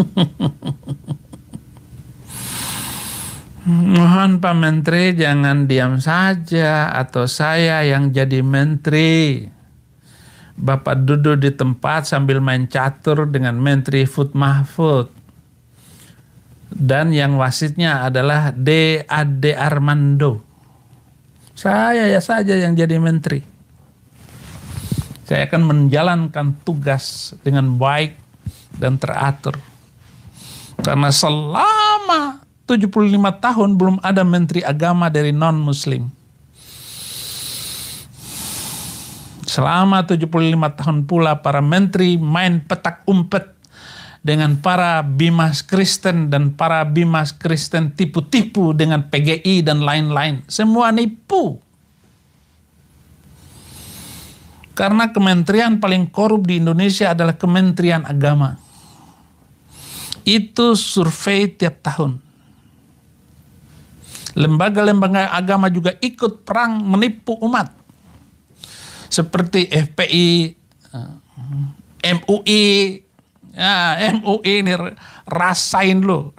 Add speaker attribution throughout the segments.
Speaker 1: Mohon Pak Menteri jangan diam saja atau saya yang jadi menteri. Bapak duduk di tempat sambil main catur dengan Menteri Food Mahfud. Dan yang wasitnya adalah D.A.D. Armando. Saya ya saja yang jadi menteri. Saya akan menjalankan tugas dengan baik dan teratur. Karena selama 75 tahun belum ada menteri agama dari non-muslim. Selama 75 tahun pula para menteri main petak umpet dengan para bimas Kristen dan para bimas Kristen tipu-tipu dengan PGI dan lain-lain. Semua nipu. Karena kementerian paling korup di Indonesia adalah kementerian agama itu survei tiap tahun. Lembaga-lembaga agama juga ikut perang menipu umat. Seperti FPI, eh, MUI, ya, MUI ini rasain lo.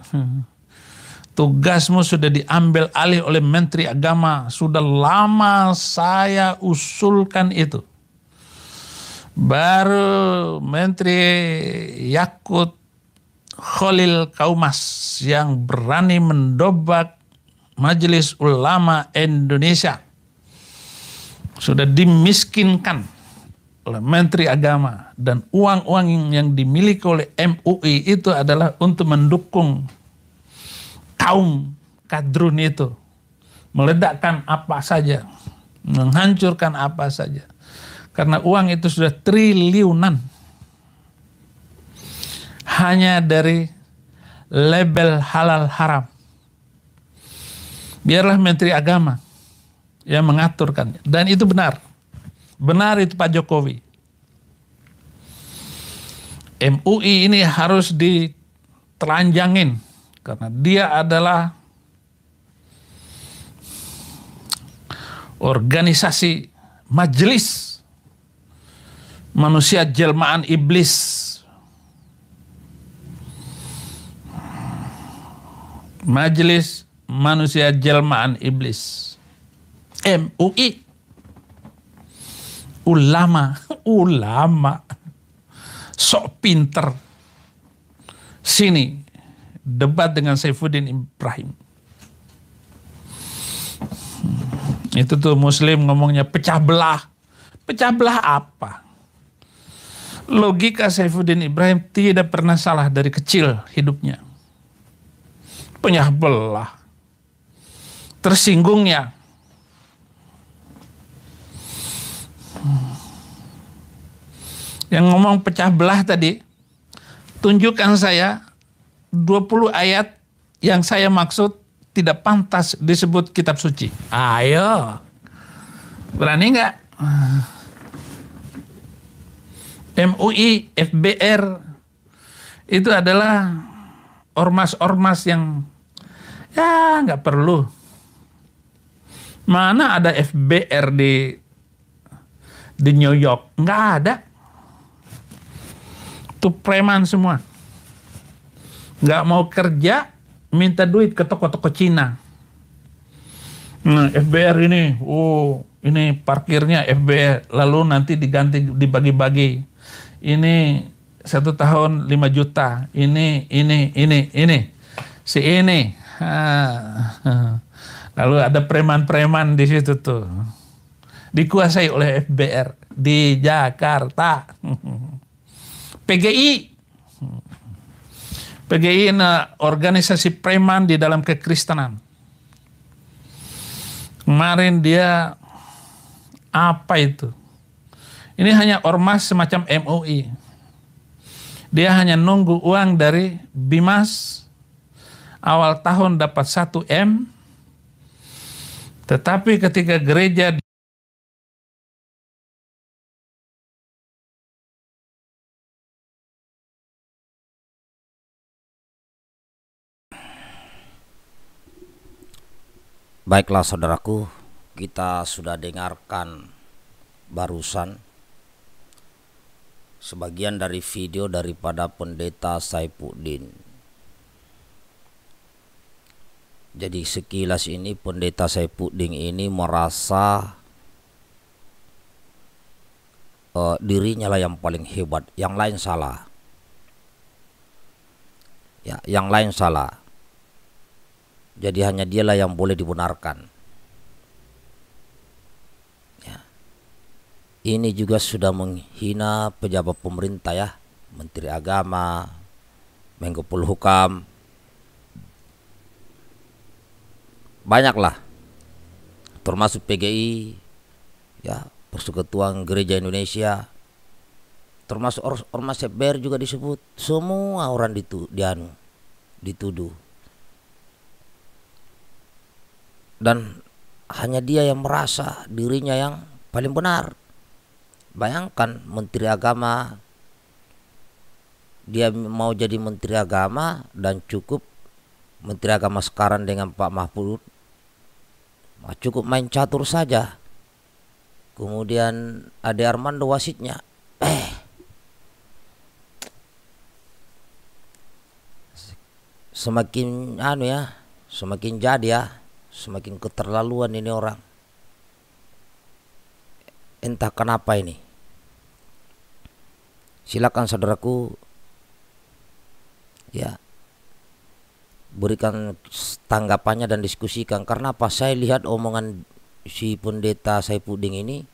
Speaker 1: Tugasmu sudah diambil alih oleh Menteri Agama. Sudah lama saya usulkan itu. Baru Menteri Yakut Khalil Kaumas yang berani mendobrak Majelis Ulama Indonesia sudah dimiskinkan oleh Menteri Agama dan uang-uang yang dimiliki oleh MUI itu adalah untuk mendukung kaum kadrun itu meledakkan apa saja menghancurkan apa saja karena uang itu sudah triliunan hanya dari label halal haram. Biarlah Menteri Agama yang mengaturkannya. Dan itu benar. Benar itu Pak Jokowi. MUI ini harus ditelanjangin karena dia adalah organisasi majelis manusia jelmaan iblis Majelis Manusia Jelmaan Iblis. MUI. Ulama, ulama. Sok pinter. Sini, debat dengan Saifuddin Ibrahim. Hmm, itu tuh muslim ngomongnya pecah belah. Pecah belah apa? Logika Saifuddin Ibrahim tidak pernah salah dari kecil hidupnya pecah belah, tersinggungnya. Hmm. Yang ngomong pecah belah tadi, tunjukkan saya 20 ayat yang saya maksud tidak pantas disebut kitab suci. Ayo, berani nggak? MUI, FBR, itu adalah ormas-ormas yang Ya nggak perlu. Mana ada FBR di di New York? Nggak ada. Itu preman semua. Nggak mau kerja, minta duit ke toko-toko Cina. Nah, FBR ini, oh ini parkirnya FBR, lalu nanti diganti dibagi-bagi. Ini satu tahun lima juta, ini, ini, ini, ini. Si ini Lalu ada preman-preman di situ tuh. Dikuasai oleh FBR di Jakarta. PGI. PGI ini organisasi preman di dalam kekristenan. Kemarin dia apa itu? Ini hanya ormas semacam MUI. Dia hanya nunggu uang dari Bimas awal tahun dapat 1 M, tetapi ketika gereja
Speaker 2: Baiklah saudaraku, kita sudah dengarkan barusan sebagian dari video daripada pendeta Saipuddin Jadi sekilas ini pendeta saya puding ini merasa uh, dirinya lah yang paling hebat, yang lain salah. Ya, yang lain salah. Jadi hanya dialah yang boleh dibenarkan. Ya. Ini juga sudah menghina pejabat pemerintah ya, Menteri Agama, Menko Polhukam, banyaklah termasuk PGI ya Persekutuan Gereja Indonesia termasuk or ormas seber juga disebut semua orang ditu dianu dituduh dan hanya dia yang merasa dirinya yang paling benar bayangkan menteri agama dia mau jadi menteri agama dan cukup menteri agama sekarang dengan Pak Mahfud Ah, cukup main catur saja. Kemudian Ade Armando wasitnya, eh, semakin anu ya, semakin jadi ya, semakin keterlaluan ini orang. Entah kenapa ini. Silakan saudaraku, ya berikan tanggapannya dan diskusikan karena apa saya lihat omongan si pendeta saya puding ini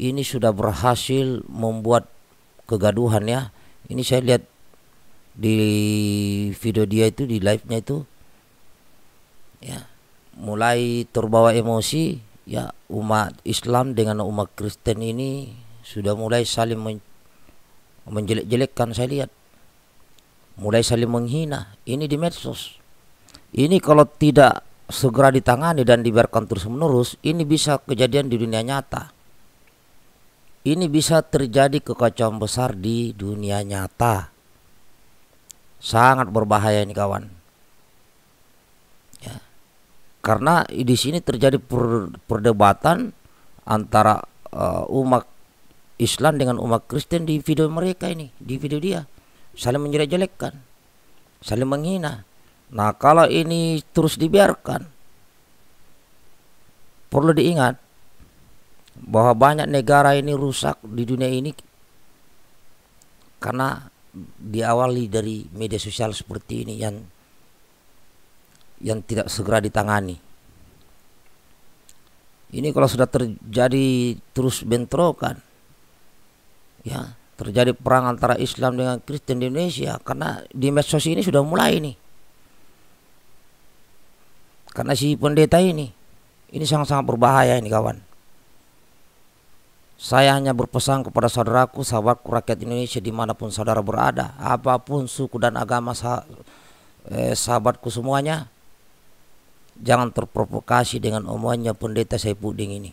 Speaker 2: ini sudah berhasil membuat kegaduhan ya ini saya lihat di video dia itu di live-nya itu ya mulai terbawa emosi ya umat Islam dengan umat Kristen ini sudah mulai saling men menjelek-jelekkan saya lihat mulai saling menghina ini di medsos ini kalau tidak segera ditangani dan dibiarkan terus menerus ini bisa kejadian di dunia nyata ini bisa terjadi kekacauan besar di dunia nyata sangat berbahaya ini kawan ya. karena di sini terjadi per, perdebatan antara uh, umat Islam dengan umat Kristen di video mereka ini di video dia saling menjelek-jelekkan, saling menghina. Nah, kalau ini terus dibiarkan, perlu diingat bahwa banyak negara ini rusak di dunia ini karena diawali dari media sosial seperti ini yang yang tidak segera ditangani. Ini kalau sudah terjadi terus bentrokan, ya terjadi perang antara Islam dengan Kristen di Indonesia karena di medsos ini sudah mulai nih karena si pendeta ini ini sangat-sangat berbahaya ini kawan saya hanya berpesan kepada saudaraku sahabatku rakyat Indonesia dimanapun saudara berada apapun suku dan agama sah eh, sahabatku semuanya jangan terprovokasi dengan omongannya pendeta saya puding ini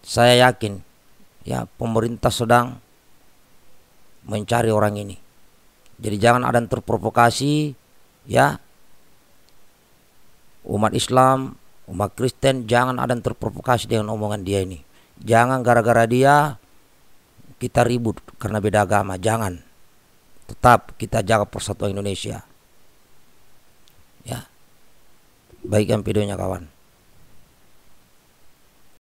Speaker 2: saya yakin ya pemerintah sedang mencari orang ini. Jadi jangan ada yang terprovokasi ya. Umat Islam, umat Kristen jangan ada yang terprovokasi dengan omongan dia ini. Jangan gara-gara dia kita ribut karena beda agama, jangan. Tetap kita jaga persatuan Indonesia. Ya. Baik yang videonya kawan.